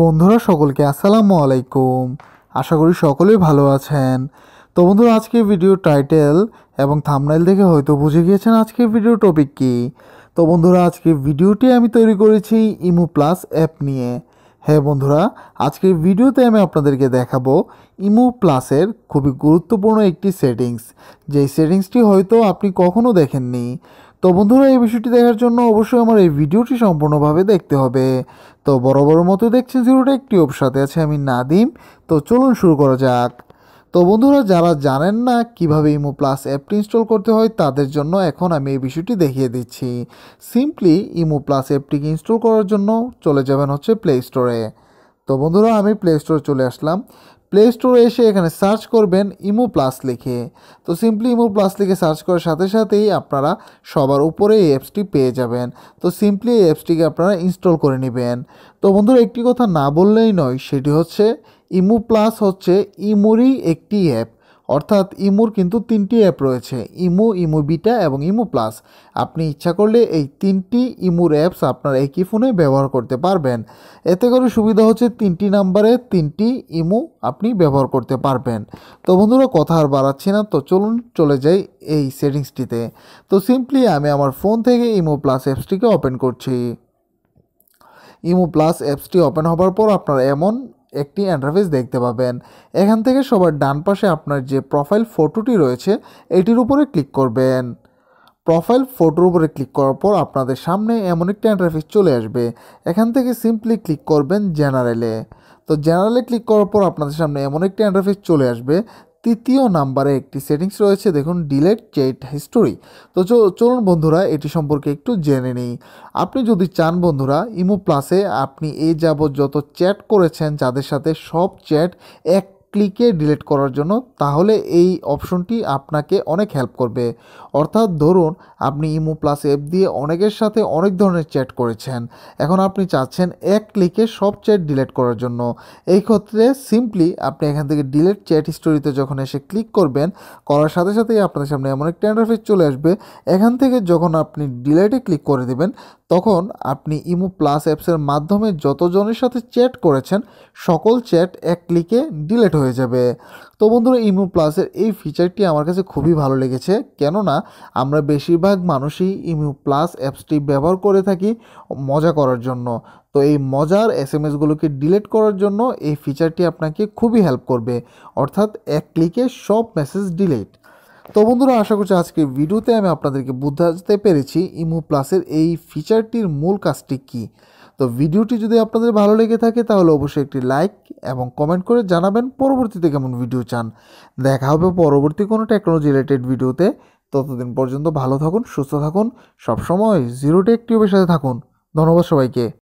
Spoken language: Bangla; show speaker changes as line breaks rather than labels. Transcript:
বন্ধুরা সকলকে আসসালামু আলাইকুম আশা করি সকলেই ভালো আছেন তো বন্ধুরা আজকে ভিডিও টাইটেল এবং থামনাইল দেখে হয়তো বুঝে গিয়েছেন আজকের ভিডিও টপিক কী তো বন্ধুরা আজকে ভিডিওটি আমি তৈরি করেছি ইমো প্লাস অ্যাপ নিয়ে হ্যাঁ বন্ধুরা আজকের ভিডিওতে আমি আপনাদেরকে দেখাবো ইমো প্লাসের খুবই গুরুত্বপূর্ণ একটি সেটিংস যেই সেটিংসটি হয়তো আপনি কখনও দেখেননি তো বন্ধুরা এই বিষয়টি দেখার জন্য অবশ্যই আমার এই ভিডিওটি সম্পূর্ণভাবে দেখতে হবে তো বড় বড় মতো দেখছেন জিরোটা একটি ওপ সাথে আছে আমি নাদিম তো চলুন শুরু করা যাক তো বন্ধুরা যারা জানেন না কিভাবে ইমো প্লাস অ্যাপটি ইনস্টল করতে হয় তাদের জন্য এখন আমি এই বিষয়টি দেখিয়ে দিচ্ছি সিম্পলি ইমো প্লাস অ্যাপটিকে ইনস্টল করার জন্য চলে যাবেন হচ্ছে প্লে স্টোরে তো বন্ধুরা আমি প্লে স্টোরে চলে আসলাম প্লে স্টোরে এসে এখানে সার্চ করবেন ইমো প্লাস লিখে তো সিম্পলি ইমো প্লাস লিখে সার্চ করার সাথে সাথেই আপনারা সবার উপরে এই অ্যাপসটি পেয়ে যাবেন তো সিম্পলি এই অ্যাপসটিকে আপনারা ইনস্টল করে নেবেন তো বন্ধুরা একটি কথা না বললেই নয় সেটি হচ্ছে ইমু প্লাস হচ্ছে ইমুরই একটি অ্যাপ অর্থাৎ ইমুর কিন্তু তিনটি অ্যাপ রয়েছে ইমু ইমু বিটা এবং ইমু প্লাস আপনি ইচ্ছা করলে এই তিনটি ইমুর অ্যাপস আপনার একই ফোনে ব্যবহার করতে পারবেন এতে করে সুবিধা হচ্ছে তিনটি নাম্বারে তিনটি ইমু আপনি ব্যবহার করতে পারবেন তো বন্ধুরা কথা আর বাড়াচ্ছি না তো চলুন চলে যাই এই সেটিংসটিতে তো সিম্পলি আমি আমার ফোন থেকে ইমু প্লাস অ্যাপসটিকে ওপেন করছি ইমো প্লাস অ্যাপসটি ওপেন হবার পর আপনার এমন একটি অ্যান্ড্রাফিস দেখতে পাবেন এখান থেকে সবার ডান পাশে আপনার যে প্রোফাইল ফটোটি রয়েছে এটির উপরে ক্লিক করবেন প্রোফাইল ফটোর উপরে ক্লিক করার পর আপনাদের সামনে এমন একটি অ্যান্ড্রাফিস চলে আসবে এখান থেকে সিম্পলি ক্লিক করবেন জেনারেলে তো জেনারেলে ক্লিক করার পর আপনাদের সামনে এমন একটি অ্যান্ড্রাফিস চলে আসবে তৃতীয় নাম্বারে একটি সেটিংস রয়েছে দেখুন ডিলেট চেট হিস্টোরি তো চলুন বন্ধুরা এটি সম্পর্কে একটু জেনে নিই আপনি যদি চান বন্ধুরা ইমো প্লাসে আপনি এই যাবৎ যত চ্যাট করেছেন যাদের সাথে সব চ্যাট এক ক্লিকে ডিলিট করার জন্য তাহলে এই অপশনটি আপনাকে অনেক হেল্প করবে অর্থাৎ ধরুন আপনি ইমো প্লাস অ্যাপ দিয়ে অনেকের সাথে অনেক ধরনের চ্যাট করেছেন এখন আপনি চাচ্ছেন এক ক্লিকে সব চ্যাট ডিলিট করার জন্য এই ক্ষেত্রে সিম্পলি আপনি এখান থেকে ডিলিট চ্যাট হিস্টোরিতে যখন এসে ক্লিক করবেন করার সাথে সাথেই আপনাদের সামনে এমন একটি ইন্টারফেস চলে আসবে এখান থেকে যখন আপনি ডিলেটে ক্লিক করে দেবেন তখন আপনি ইমো প্লাস অ্যাপসের মাধ্যমে যতজনের সাথে চ্যাট করেছেন সকল চ্যাট এক ক্লিকে ডিলেট হয়ে হয়ে যাবে তো বন্ধুরা ইমো প্লাসের এই ফিচারটি আমার কাছে খুবই ভালো লেগেছে কেননা আমরা বেশিরভাগ মানুষই ইমো প্লাস অ্যাপসটি ব্যবহার করে থাকি মজা করার জন্য তো এই মজার এস এম এসগুলোকে ডিলেট করার জন্য এই ফিচারটি আপনাকে খুবই হেল্প করবে অর্থাৎ এক ক্লিকে সব মেসেজ ডিলেট তো বন্ধুরা আশা করছি আজকের ভিডিওতে আমি আপনাদেরকে বুঝাতে পেরেছি ইমো প্লাসের এই ফিচারটির মূল কাজটি কী তো ভিডিওটি যদি আপনাদের ভালো লেগে থাকে তাহলে অবশ্যই একটি লাইক এবং কমেন্ট করে জানাবেন পরবর্তীতে কেমন ভিডিও চান দেখা হবে পরবর্তী কোনো টেকনোলজি রিলেটেড ভিডিওতে ততদিন পর্যন্ত ভালো থাকুন সুস্থ থাকুন সবসময় জিরো টেক টিউবের সাথে থাকুন ধন্যবাদ সবাইকে